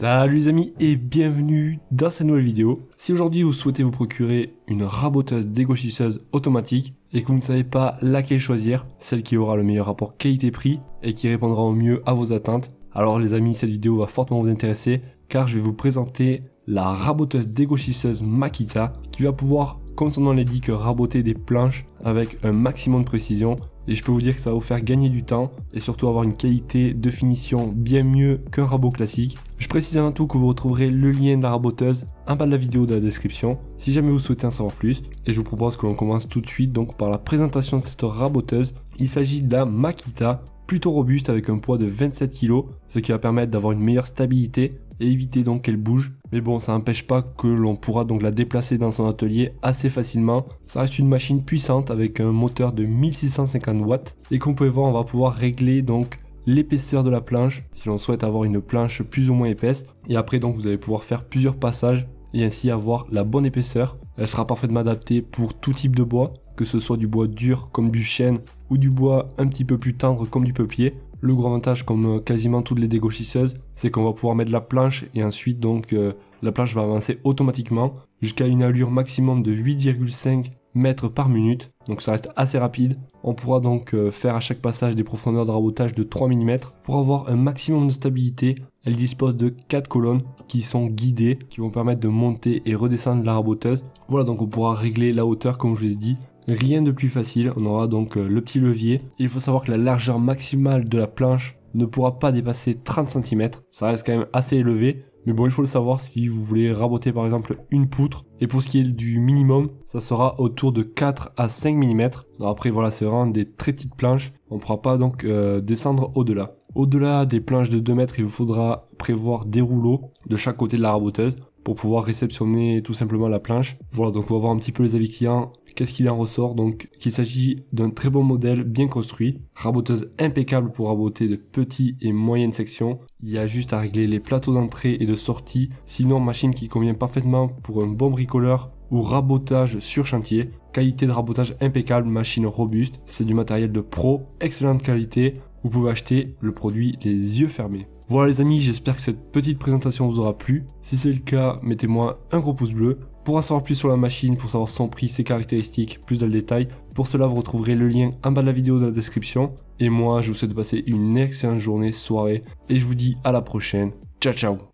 Salut les amis et bienvenue dans cette nouvelle vidéo. Si aujourd'hui vous souhaitez vous procurer une raboteuse dégauchisseuse automatique et que vous ne savez pas laquelle choisir, celle qui aura le meilleur rapport qualité-prix et qui répondra au mieux à vos attentes, alors les amis cette vidéo va fortement vous intéresser car je vais vous présenter la raboteuse dégauchisseuse Makita qui va pouvoir, comme son nom l'indique, raboter des planches avec un maximum de précision et je peux vous dire que ça va vous faire gagner du temps et surtout avoir une qualité de finition bien mieux qu'un rabot classique je précise avant tout que vous retrouverez le lien de la raboteuse en bas de la vidéo dans la description si jamais vous souhaitez en savoir plus. Et je vous propose que l'on commence tout de suite donc par la présentation de cette raboteuse. Il s'agit de la Makita, plutôt robuste avec un poids de 27 kg, ce qui va permettre d'avoir une meilleure stabilité et éviter donc qu'elle bouge. Mais bon, ça n'empêche pas que l'on pourra donc la déplacer dans son atelier assez facilement. Ça reste une machine puissante avec un moteur de 1650 watts et qu'on peut voir, on va pouvoir régler donc l'épaisseur de la planche, si l'on souhaite avoir une planche plus ou moins épaisse. Et après donc vous allez pouvoir faire plusieurs passages et ainsi avoir la bonne épaisseur. Elle sera parfaitement adaptée pour tout type de bois, que ce soit du bois dur comme du chêne ou du bois un petit peu plus tendre comme du peuplier. Le gros avantage comme euh, quasiment toutes les dégauchisseuses, c'est qu'on va pouvoir mettre la planche et ensuite donc euh, la planche va avancer automatiquement jusqu'à une allure maximum de 8,5 mètres par minute. Donc ça reste assez rapide. On pourra donc euh, faire à chaque passage des profondeurs de rabotage de 3 mm pour avoir un maximum de stabilité. Elle dispose de quatre colonnes qui sont guidées, qui vont permettre de monter et redescendre la raboteuse. Voilà donc on pourra régler la hauteur comme je vous ai dit. Rien de plus facile, on aura donc euh, le petit levier. il faut savoir que la largeur maximale de la planche ne pourra pas dépasser 30 cm. Ça reste quand même assez élevé. Mais bon, il faut le savoir si vous voulez raboter par exemple une poutre. Et pour ce qui est du minimum, ça sera autour de 4 à 5 mm. après, voilà, c'est vraiment des très petites planches. On ne pourra pas donc euh, descendre au-delà. Au-delà des planches de 2 mètres, il vous faudra prévoir des rouleaux de chaque côté de la raboteuse pour pouvoir réceptionner tout simplement la planche. Voilà, donc on va voir un petit peu les avis clients Qu'est-ce qu'il en ressort donc Qu'il s'agit d'un très bon modèle bien construit, raboteuse impeccable pour raboter de petites et moyennes sections. Il y a juste à régler les plateaux d'entrée et de sortie, sinon machine qui convient parfaitement pour un bon bricoleur ou rabotage sur chantier. Qualité de rabotage impeccable, machine robuste, c'est du matériel de pro, excellente qualité. Vous pouvez acheter le produit les yeux fermés. Voilà les amis, j'espère que cette petite présentation vous aura plu. Si c'est le cas, mettez-moi un gros pouce bleu. Pour en savoir plus sur la machine, pour savoir son prix, ses caractéristiques, plus de détails, détail, pour cela vous retrouverez le lien en bas de la vidéo dans la description. Et moi je vous souhaite de passer une excellente journée, soirée, et je vous dis à la prochaine. Ciao ciao